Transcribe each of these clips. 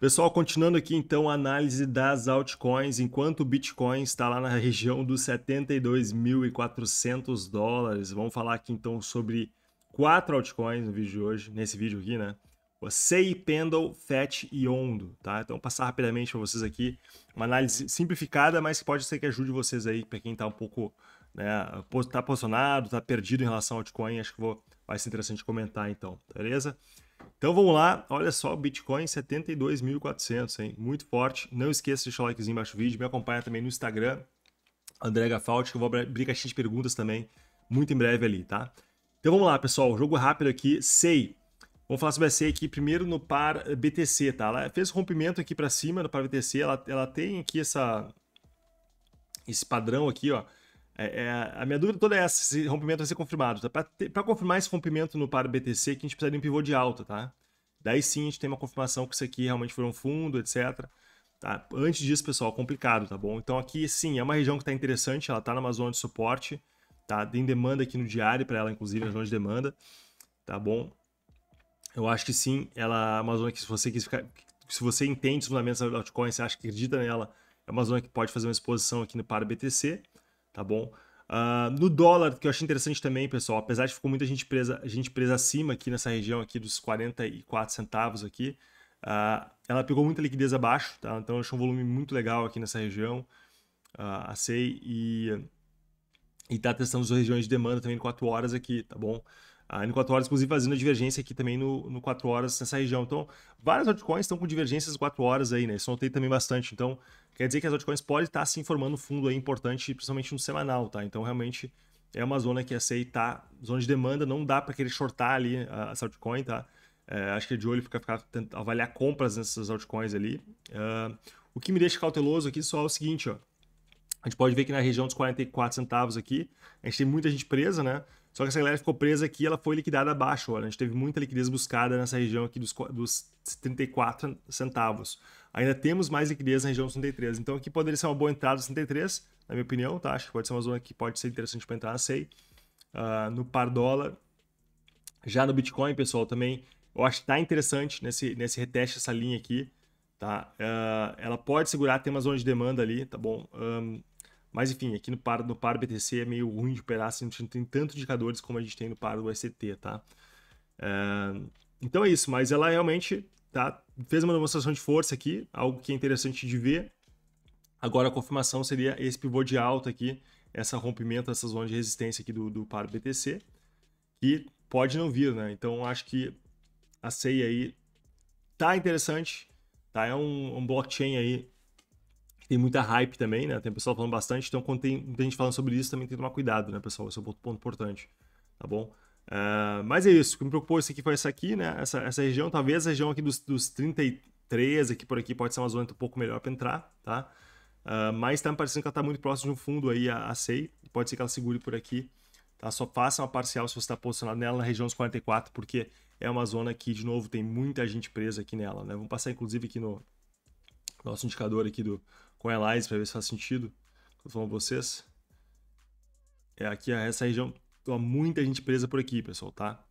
Pessoal, continuando aqui então a análise das altcoins, enquanto o Bitcoin está lá na região dos 72.400 dólares, vamos falar aqui então sobre quatro altcoins no vídeo de hoje, nesse vídeo aqui, né? O Sei, Pendle, Fetch e Ondo, tá? Então, vou passar rapidamente para vocês aqui uma análise simplificada, mas que pode ser que ajude vocês aí, para quem está um pouco, né, está posicionado, está perdido em relação ao altcoin, acho que vou, vai ser interessante comentar então, beleza? Então vamos lá, olha só, Bitcoin 72.400, hein? Muito forte. Não esqueça de deixar o likezinho embaixo do vídeo, me acompanha também no Instagram, André Gafault, que eu vou abrir caixinha de perguntas também, muito em breve ali, tá? Então vamos lá, pessoal, jogo rápido aqui, SEI. Vamos falar sobre a SEI aqui primeiro no par BTC, tá? Ela fez rompimento aqui para cima no par BTC, ela, ela tem aqui essa, esse padrão aqui, ó, é, é, a minha dúvida toda é essa, se rompimento vai ser confirmado. Tá? Para confirmar esse rompimento no par BTC, que a gente precisa de um pivô de alta, tá? Daí sim a gente tem uma confirmação que isso aqui realmente foi um fundo, etc. Tá? Antes disso, pessoal, complicado, tá bom? Então aqui sim, é uma região que está interessante, ela está numa zona de suporte, tá? Tem demanda aqui no diário para ela, inclusive, na zona de demanda, tá bom? Eu acho que sim, ela é uma zona que se você quis ficar, se você entende os fundamentos da altcoin, você acha que acredita nela, é uma zona que pode fazer uma exposição aqui no par BTC, tá bom? Uh, no dólar, que eu achei interessante também, pessoal, apesar de ficou muita gente presa, gente presa acima aqui nessa região aqui dos 44 centavos aqui, uh, ela pegou muita liquidez abaixo, tá? Então achei um volume muito legal aqui nessa região, uh, a SEI, e, e tá testando as regiões de demanda também em 4 horas aqui, tá bom? a ah, N4 horas, inclusive, fazendo a divergência aqui também no, no 4 horas nessa região. Então, várias altcoins estão com divergências 4 horas aí, né? Isso notei também bastante. Então, quer dizer que as altcoins podem estar se informando fundo aí importante, principalmente no semanal, tá? Então, realmente é uma zona que aceita, zona de demanda, não dá para querer shortar ali essa altcoin, tá? É, acho que é de olho ficar, ficar avaliar compras nessas altcoins ali. Uh, o que me deixa cauteloso aqui só é o seguinte, ó. A gente pode ver que na região dos 44 centavos aqui, a gente tem muita gente presa, né? Só que essa galera ficou presa aqui ela foi liquidada abaixo. Olha, a gente teve muita liquidez buscada nessa região aqui dos, dos 34 centavos. Ainda temos mais liquidez na região dos 33. Então aqui poderia ser uma boa entrada dos 33, na minha opinião, tá? Acho que pode ser uma zona que pode ser interessante para entrar na SEI. Uh, no par dólar. Já no Bitcoin, pessoal, também eu acho que tá interessante nesse, nesse reteste essa linha aqui, tá? Uh, ela pode segurar, tem uma zona de demanda ali, tá bom? Um, mas enfim, aqui no par, no par BTC é meio ruim de operar, assim, a gente não tem tantos indicadores como a gente tem no par do ST, tá? Eh, então é isso, mas ela realmente tá, fez uma demonstração de força aqui, algo que é interessante de ver. Agora a confirmação seria esse pivô de alta aqui, essa rompimento, essa zona de resistência aqui do, do par BTC, que pode não vir, né? Então acho que a cei aí tá interessante, tá? É um, um blockchain aí tem muita hype também, né? Tem pessoal falando bastante, então quando tem, tem gente falando sobre isso, também tem que tomar cuidado, né, pessoal? Esse é o ponto importante, tá bom? Uh, mas é isso, o que me preocupou esse aqui foi essa aqui, né? Essa, essa região, talvez a região aqui dos, dos 33, aqui por aqui, pode ser uma zona um pouco melhor para entrar, tá? Uh, mas tá me parecendo que ela tá muito próximo de um fundo aí, a, a SEI, pode ser que ela segure por aqui, tá? Só faça uma parcial se você está posicionado nela na região dos 44, porque é uma zona que, de novo, tem muita gente presa aqui nela, né? Vamos passar, inclusive, aqui no nosso indicador aqui do, com a Elias para ver se faz sentido. Estou falando vocês. É aqui, essa região, tem muita gente presa por aqui, pessoal, tá?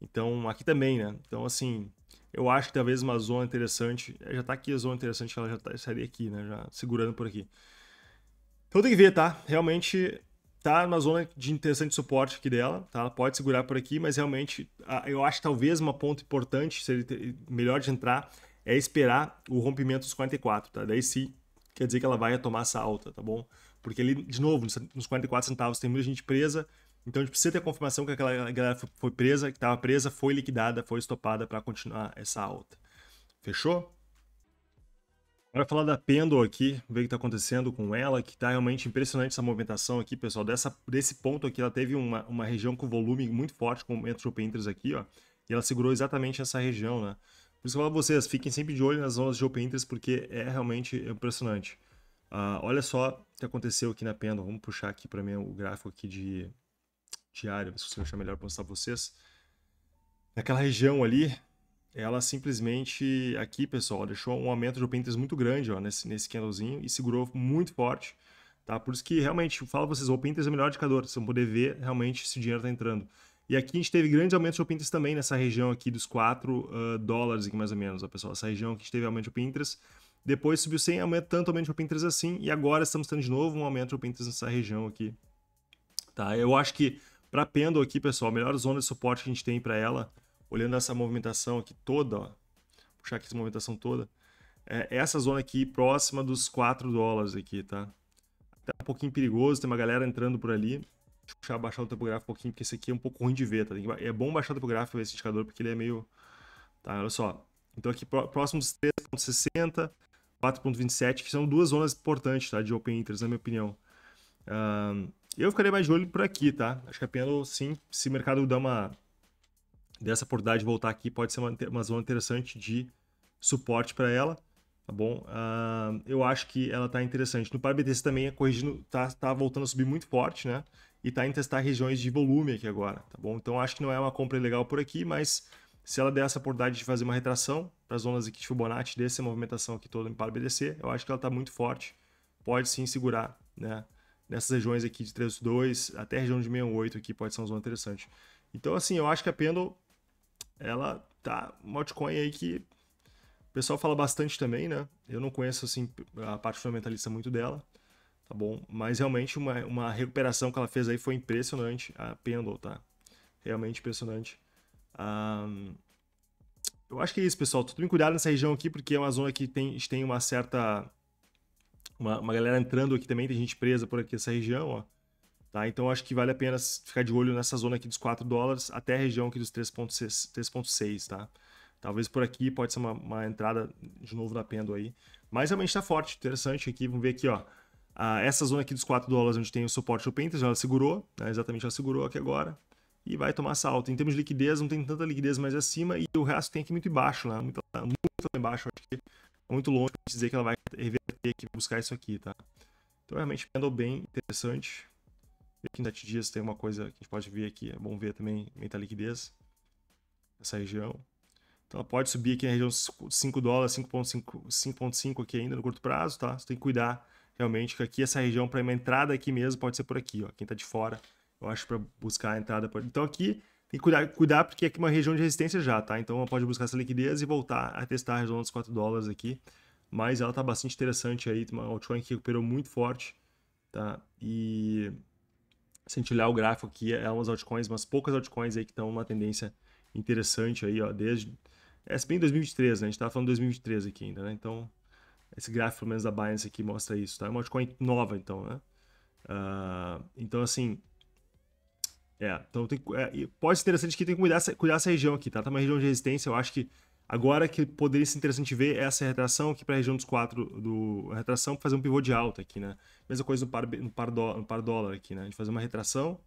Então, aqui também, né? Então, assim, eu acho que talvez uma zona interessante. É, já tá aqui a zona interessante, ela já tá, estaria aqui, né? Já segurando por aqui. Então tem que ver, tá? Realmente tá numa zona de interessante suporte aqui dela, tá? Ela pode segurar por aqui, mas realmente eu acho que talvez uma ponto importante, seria melhor de entrar, é esperar o rompimento dos 44, tá? Daí sim quer dizer que ela vai tomar essa alta, tá bom? Porque ali, de novo, nos 44 centavos tem muita gente presa, então a gente precisa ter a confirmação que aquela galera foi presa, que estava presa, foi liquidada, foi estopada para continuar essa alta. Fechou? Agora falar da Pendle aqui, ver o que está acontecendo com ela, que está realmente impressionante essa movimentação aqui, pessoal. Dessa, desse ponto aqui, ela teve uma, uma região com volume muito forte, com o Entropy Interest aqui, ó. E ela segurou exatamente essa região, né? Por isso que eu falo pra vocês, fiquem sempre de olho nas zonas de open interest, porque é realmente impressionante. Uh, olha só o que aconteceu aqui na Pendle. Vamos puxar aqui para mim o gráfico aqui de diário, se você achar melhor para mostrar para vocês. Naquela região ali, ela simplesmente, aqui pessoal, deixou um aumento de open interest muito grande ó, nesse, nesse candlezinho e segurou muito forte. Tá? Por isso que realmente, falo para vocês, o open interest é o melhor indicador, vocês vão poder ver realmente se o dinheiro está entrando. E aqui a gente teve grandes aumentos de Pinterest também nessa região aqui dos 4 uh, ah, dólares, aqui mais ou menos, ó, pessoal. Essa região que a gente teve aumento de Pinterest. Depois subiu sem aumento, tanto aumento de Pinterest assim. E agora estamos tendo de novo um aumento de Pinterest nessa região aqui. Tá? Eu acho que para Pendle aqui, pessoal, a melhor zona de suporte que a gente tem para ela, olhando essa movimentação aqui toda, ó, puxar aqui essa movimentação toda, é essa zona aqui próxima dos 4 dólares aqui, tá? Tá um pouquinho perigoso, tem uma galera entrando por ali eu baixar o tempo gráfico um pouquinho, porque esse aqui é um pouco ruim de ver, tá? É bom baixar o tempo gráfico esse indicador, porque ele é meio... Tá, olha só. Então aqui próximo dos 3.60, 4.27, que são duas zonas importantes, tá? De open interest, na minha opinião. Um, eu ficaria mais de olho por aqui, tá? Acho que a é pena, sim, se o mercado der uma... Dessa oportunidade de voltar aqui, pode ser uma, uma zona interessante de suporte para ela tá bom? Uh, eu acho que ela está interessante. No par também a corrigindo, tá, tá voltando a subir muito forte, né? E tá em testar regiões de volume aqui agora, tá bom? Então acho que não é uma compra legal por aqui, mas se ela der essa oportunidade de fazer uma retração para as zonas aqui de Fibonacci, dessa movimentação aqui toda no par BDC, eu acho que ela está muito forte. Pode sim segurar, né? Nessas regiões aqui de 302 até a região de 68 aqui pode ser uma zona interessante. Então assim, eu acho que a Pendle ela tá uma altcoin aí que pessoal fala bastante também, né? Eu não conheço, assim, a parte fundamentalista muito dela, tá bom? Mas realmente uma, uma recuperação que ela fez aí foi impressionante. A Pendle, tá? Realmente impressionante. Um, eu acho que é isso, pessoal. tudo bem cuidado nessa região aqui, porque é uma zona que tem, a gente tem uma certa... Uma, uma galera entrando aqui também, tem gente presa por aqui nessa região, ó. Tá? Então acho que vale a pena ficar de olho nessa zona aqui dos 4 dólares até a região aqui dos 3.6, tá? Talvez por aqui pode ser uma, uma entrada de novo na pendo aí. Mas realmente está forte, interessante aqui. Vamos ver aqui, ó. Ah, essa zona aqui dos 4 dólares, onde tem o suporte do Pinterest, ela segurou, né? exatamente ela segurou aqui agora. E vai tomar salto. Em termos de liquidez, não tem tanta liquidez mais acima. E o resto tem aqui muito embaixo, né? Muito, muito embaixo. Acho que é muito longe de dizer que ela vai reverter aqui, buscar isso aqui, tá? Então realmente andou bem interessante. Aqui em 7 dias tem uma coisa que a gente pode ver aqui. É bom ver também, aumentar a liquidez. Essa região. Então ela pode subir aqui na região 5 dólares, 5.5 aqui ainda no curto prazo, tá? Você tem que cuidar realmente que aqui essa região para uma entrada aqui mesmo pode ser por aqui, ó. Quem está de fora, eu acho para buscar a entrada por... Então aqui tem que cuidar, cuidar porque aqui é uma região de resistência já, tá? Então ela pode buscar essa liquidez e voltar a testar a região dos 4 dólares aqui. Mas ela tá bastante interessante aí, uma altcoin que recuperou muito forte, tá? E se a gente olhar o gráfico aqui, é umas altcoins, umas poucas altcoins aí que estão numa tendência interessante aí, ó, desde é, se bem 2023, né? A gente tava falando 2023 aqui ainda, né? Então, esse gráfico, pelo menos, da Binance aqui mostra isso, tá? É uma altcoin nova, então, né? Uh, então, assim... É, então tem, é, pode ser interessante que tem que cuidar, cuidar essa região aqui, tá? Tá uma região de resistência, eu acho que agora que poderia ser interessante ver é essa retração aqui para a região dos 4 do retração para fazer um pivô de alta aqui, né? Mesma coisa no par, no par, do, no par dólar aqui, né? De fazer uma retração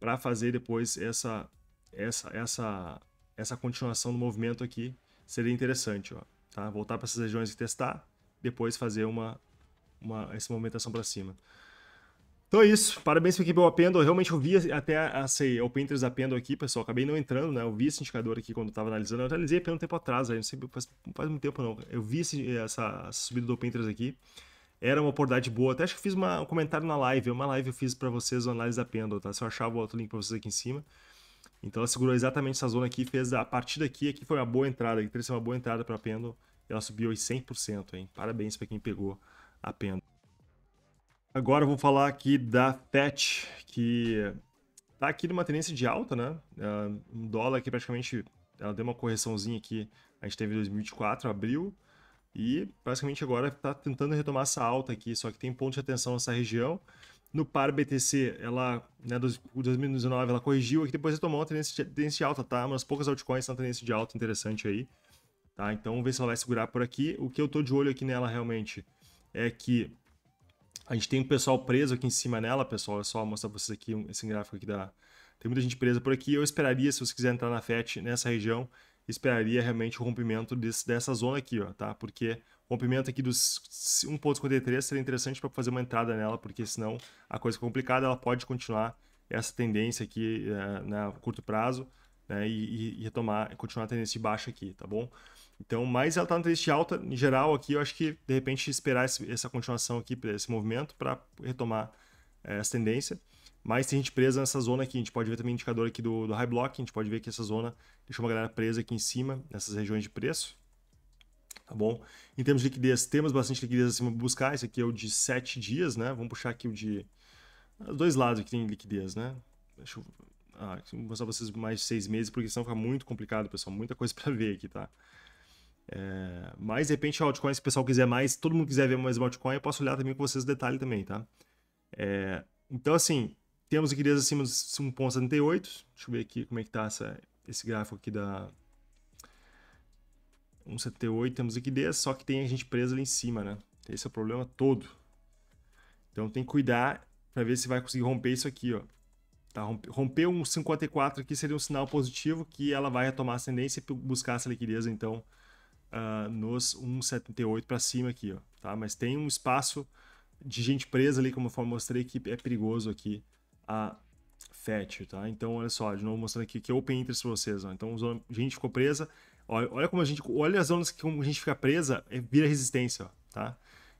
para fazer depois essa essa essa essa continuação do movimento aqui seria interessante, ó, tá? Voltar para essas regiões e testar, depois fazer uma, uma essa movimentação para cima. Então é isso, parabéns para a equipe do Apendo, eu realmente eu vi até a, o Pinterest da Apendo aqui, pessoal, acabei não entrando, né, eu vi esse indicador aqui quando eu estava analisando, eu analisei apenas um tempo atrás, aí, não sei, faz, faz muito tempo não, eu vi esse, essa, subida do Pinterest aqui, era uma oportunidade boa. Até acho que fiz uma, um comentário na live. Uma live eu fiz para vocês, uma análise da Pendle, tá? Se eu achar, eu boto o link para vocês aqui em cima. Então ela segurou exatamente essa zona aqui, fez a partir daqui, aqui foi uma boa entrada, aqui trouxe uma boa entrada para a e ela subiu aí 100%, hein? Parabéns para quem pegou a pendo. Agora eu vou falar aqui da FET, que tá aqui numa tendência de alta, né? É, um dólar aqui praticamente, ela deu uma correçãozinha aqui, a gente teve 2024, abril, e basicamente agora está tentando retomar essa alta aqui, só que tem ponto de atenção nessa região no par BTC, ela, né, 2019, ela corrigiu e depois retomou uma tendência, tendência alta, tá? Umas poucas altcoins na tendência de alta interessante aí, tá? Então, vamos ver se ela vai segurar por aqui. O que eu tô de olho aqui nela realmente é que a gente tem um pessoal preso aqui em cima nela, pessoal. É só mostrar pra vocês aqui esse gráfico aqui da. Tem muita gente presa por aqui. Eu esperaria, se você quiser entrar na FET nessa região, esperaria realmente o rompimento desse, dessa zona aqui, ó, tá? Porque o rompimento aqui dos 1.53 seria interessante para fazer uma entrada nela, porque senão a coisa é complicada, ela pode continuar essa tendência aqui uh, eh, na né, curto prazo né, e, e, retomar, continuar a tendência de baixa aqui, tá bom? Então, mas ela está na tendência de alta, em geral aqui, eu acho que de repente esperar esse, essa continuação aqui, esse movimento para retomar uh, essa tendência. Mas tem gente presa nessa zona aqui, a gente pode ver também o indicador aqui do, do high block, a gente pode ver que essa zona deixou uma galera presa aqui em cima, nessas regiões de preço, tá bom? Em termos de liquidez, temos bastante liquidez acima para buscar, esse aqui é o de 7 dias, né? Vamos puxar aqui o de... Os dois lados que tem liquidez, né? Deixa eu... Ah, mostrar pra vocês mais de 6 meses, porque senão fica muito complicado, pessoal, muita coisa para ver aqui, tá? É... Mas, de repente, altcoin, se o pessoal quiser mais, todo mundo quiser ver mais altcoin, eu posso olhar também com vocês o detalhe também, tá? É... Então, assim, temos liquidez acima de 1,78, deixa eu ver aqui como é que tá essa... esse gráfico aqui da um CT8 temos liquidez, só que tem a gente presa ali em cima, né? Esse é o problema todo. Então tem que cuidar para ver se vai conseguir romper isso aqui, ó. Tá, romper um 54 aqui seria um sinal positivo que ela vai retomar a tendência e buscar essa liquidez, então, uh, nos 1,78 para cima aqui, ó. Tá? Mas tem um espaço de gente presa ali, como eu mostrei, que é perigoso aqui a FET, tá? Então, olha só, de novo mostrando aqui que é open interest para vocês, ó. Então, gente ficou presa, Olha, olha como a gente. Olha as zonas que como a gente fica presa, é, vira resistência, ó, tá?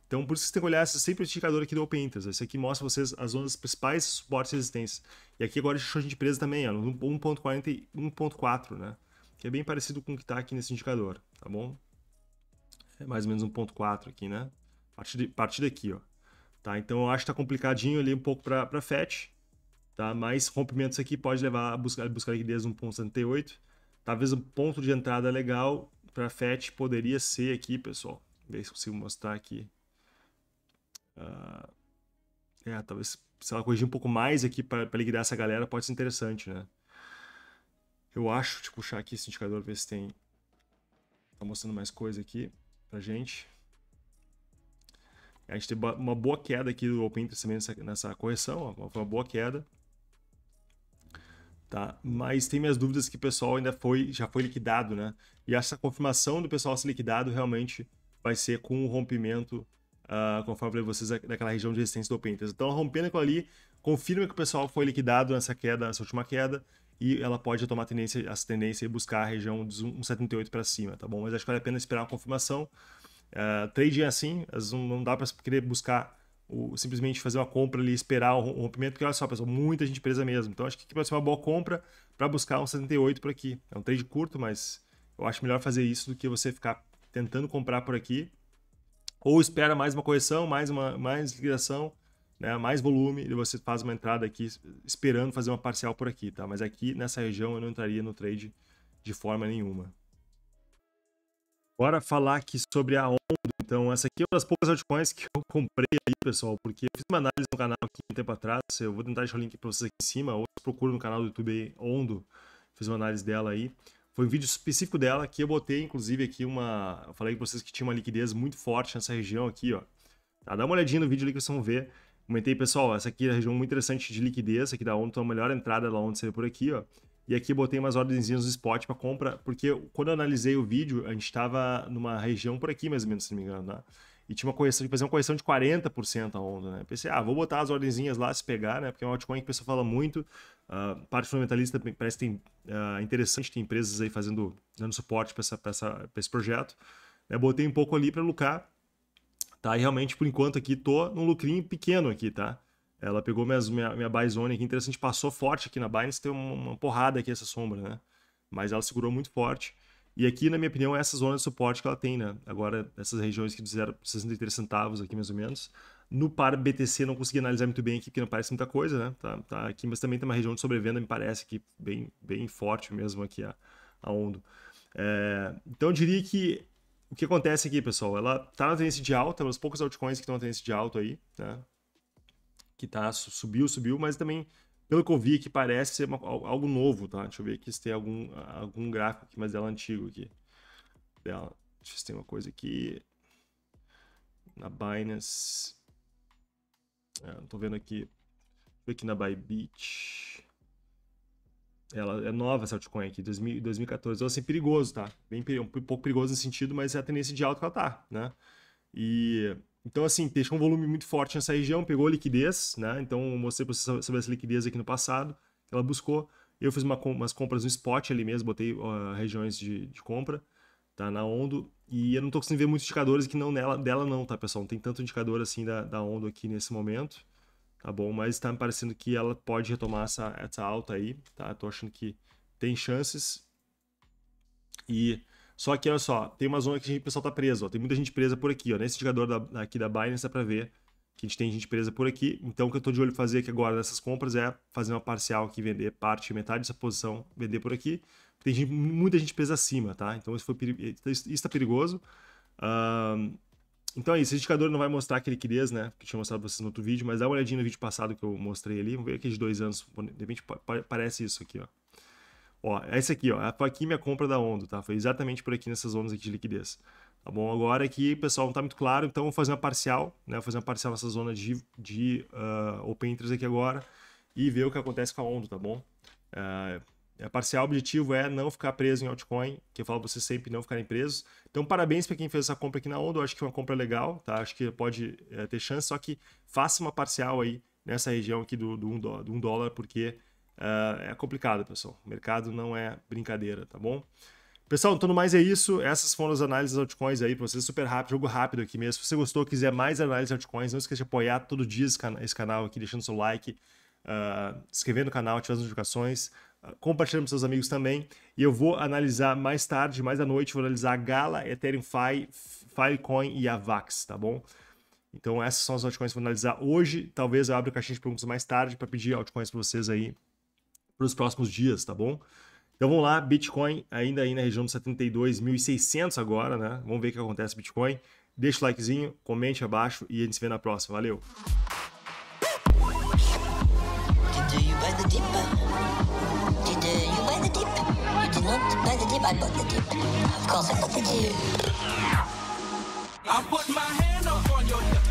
Então, por isso que você tem que olhar esse, sempre indicador aqui do Open Interest. Esse aqui mostra vocês as zonas principais suportes e resistências. E aqui agora deixou a gente presa também, ó, no 1.40 e 1.4, né? Que é bem parecido com o que está aqui nesse indicador, tá bom? É mais ou menos 1.4 aqui, né? A partir, de, partir daqui, ó. Tá? Então, eu acho que tá complicadinho ali um pouco para FET, tá? Mas rompimentos aqui pode levar a buscar, a buscar liquidez 1.78 Talvez um ponto de entrada legal para FET poderia ser aqui, pessoal. Ver se consigo mostrar aqui. Uh, é, talvez se ela corrigir um pouco mais aqui para liquidar essa galera, pode ser interessante, né? Eu acho, deixa eu puxar aqui esse indicador, ver se tem. Tá mostrando mais coisa aqui pra gente. A gente teve uma boa queda aqui do Open Interest nessa, nessa correção, ó, foi uma boa queda tá? Mas tem minhas dúvidas que o pessoal ainda foi, já foi liquidado, né? E essa confirmação do pessoal ser liquidado realmente vai ser com o rompimento, uh, conforme eu falei vocês, daquela região de resistência do Pinterest. Então, rompendo aquilo ali, confirma que o pessoal foi liquidado nessa queda, nessa última queda, e ela pode tomar tendência, essa tendência e buscar a região dos 1,78 para cima, tá bom? Mas acho que vale a pena esperar a confirmação. Uh, trading é assim, não dá para querer buscar o, simplesmente fazer uma compra ali e esperar o rompimento, porque olha só, pessoal, muita gente presa mesmo. Então acho que aqui pode ser uma boa compra para buscar um 78 por aqui. É um trade curto, mas eu acho melhor fazer isso do que você ficar tentando comprar por aqui. Ou espera mais uma correção, mais uma mais liquidação, né, mais volume, e você faz uma entrada aqui esperando fazer uma parcial por aqui, tá? Mas aqui nessa região eu não entraria no trade de forma nenhuma. Bora falar aqui sobre a onda então, essa aqui é uma das poucas altcoins que eu comprei aí, pessoal, porque eu fiz uma análise no canal aqui um tempo atrás. Eu vou tentar deixar o link para vocês aqui em cima, ou procura no canal do YouTube aí, Ondo. Fiz uma análise dela aí. Foi um vídeo específico dela que eu botei, inclusive, aqui uma. Eu falei para vocês que tinha uma liquidez muito forte nessa região aqui, ó. Tá, dá uma olhadinha no vídeo ali que vocês vão ver. Comentei, pessoal, essa aqui é a região muito interessante de liquidez, aqui da onde então é a melhor entrada lá onde seria por aqui, ó. E aqui botei umas ordenzinhas no spot para compra, porque quando eu analisei o vídeo, a gente estava numa região por aqui, mais ou menos, se não me engano, né? E tinha uma correção, fazer uma correção de 40% a onda, né? Pensei, ah, vou botar as ordenzinhas lá se pegar, né? Porque é um altcoin que o pessoal fala muito. Uh, parte fundamentalista parece que tem, uh, interessante, tem empresas aí fazendo, dando suporte para essa, essa, esse projeto. botei um pouco ali para lucrar, tá? E realmente, por enquanto aqui, tô num lucrinho pequeno aqui, tá? Ela pegou minhas, minha, minha buy zone aqui, interessante, passou forte aqui na Binance, tem uma, uma porrada aqui essa sombra, né? Mas ela segurou muito forte. E aqui, na minha opinião, é essa zona de suporte que ela tem, né? Agora, essas regiões que disseram 63 centavos aqui, mais ou menos. No par BTC, não consegui analisar muito bem aqui, porque não parece muita coisa, né? Tá, tá aqui, mas também tem uma região de sobrevenda, me parece, que bem, bem forte mesmo aqui a, a onda É, então, eu diria que o que acontece aqui, pessoal, ela tá na tendência de alta, é mas poucas altcoins que estão na tendência de alta aí, né? que tá, subiu, subiu, mas também, pelo que eu vi, que parece ser uma, algo novo, tá? Deixa eu ver aqui se tem algum, algum gráfico aqui, mas dela é antigo aqui. Dela. Deixa eu ver se tem uma coisa aqui. Na Binance. É, não tô vendo aqui. Vou aqui na Bybit. Ela é nova essa altcoin aqui, 2014. Então, assim, perigoso, tá? Bem, um pouco perigoso no sentido, mas é a tendência de alta que ela tá, né? E então, assim, deixou um volume muito forte nessa região, pegou liquidez, né? Então, eu mostrei pra você sobre essa liquidez aqui no passado, ela buscou. Eu fiz uma, umas compras no spot ali mesmo, botei uh, regiões de, de, compra, tá? Na Ondo. E eu não tô conseguindo ver muitos indicadores que não nela, dela não, tá, pessoal? Não tem tanto indicador assim da, da Ondo aqui nesse momento, tá bom? Mas está me parecendo que ela pode retomar essa, essa alta aí, tá? Tô achando que tem chances. E só que, olha só, tem uma zona que gente, o pessoal tá preso, ó, tem muita gente presa por aqui, ó, nesse indicador da, aqui da Binance dá para ver que a gente tem gente presa por aqui. Então, o que eu estou de olho fazer aqui agora nessas compras é fazer uma parcial aqui, vender parte, metade dessa posição, vender por aqui. Tem gente, muita gente presa acima, tá? Então, isso está perigoso. então é isso, esse indicador não vai mostrar aquele liquidez, né? Que eu tinha mostrado pra vocês no outro vídeo, mas dá uma olhadinha no vídeo passado que eu mostrei ali. Vamos ver aqui de dois anos, de repente parece isso aqui, ó. Ó, é essa aqui, ó, foi é aqui minha compra da Ondo, tá? Foi exatamente por aqui nessas zonas aqui de liquidez. Tá bom? Agora aqui, pessoal, não tá muito claro, então vou fazer uma parcial, né? Vou fazer uma parcial nessa zona de, de uh, open interest aqui agora e ver o que acontece com a Ondo, tá bom? Uh, a parcial objetivo é não ficar preso em altcoin, que eu falo para vocês sempre não ficarem presos. Então, parabéns para quem fez essa compra aqui na Ondo, eu acho que é uma compra legal, tá? Acho que pode é, ter chance, só que faça uma parcial aí nessa região aqui do, do, 1 um dólar, porque Uh, é complicado, pessoal. O mercado não é brincadeira, tá bom? Pessoal, então no mais é isso. Essas foram as análises altcoins aí pra vocês. Super rápido, jogo rápido aqui mesmo. Se você gostou, quiser mais análises altcoins, não esqueça de apoiar todo dia esse, esse canal aqui, deixando seu like, uh, se inscrevendo no canal, ativando as notificações, uh, compartilhando com seus amigos também. E eu vou analisar mais tarde, mais à noite, vou analisar a Gala, Ethereum Fi, Filecoin e a Vax, tá bom? Então essas são as altcoins que eu vou analisar hoje. Talvez eu abra caixinha de perguntas mais tarde para pedir altcoins para vocês aí para os próximos dias, tá bom? Então vamos lá, Bitcoin ainda aí na região dos 72.600 agora, né? Vamos ver o que acontece Bitcoin. Deixa o likezinho, comente abaixo e a gente se vê na próxima. Valeu! I put my hand up on your hip.